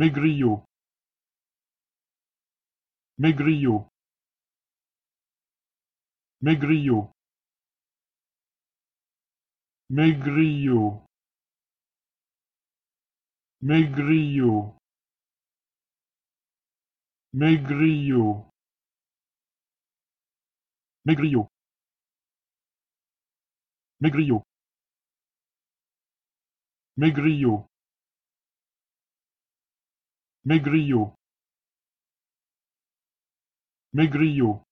maigriot maigriot maigriot maigriot maigriot maigriot maigriot maigriot maigriot Maigriot Maigriot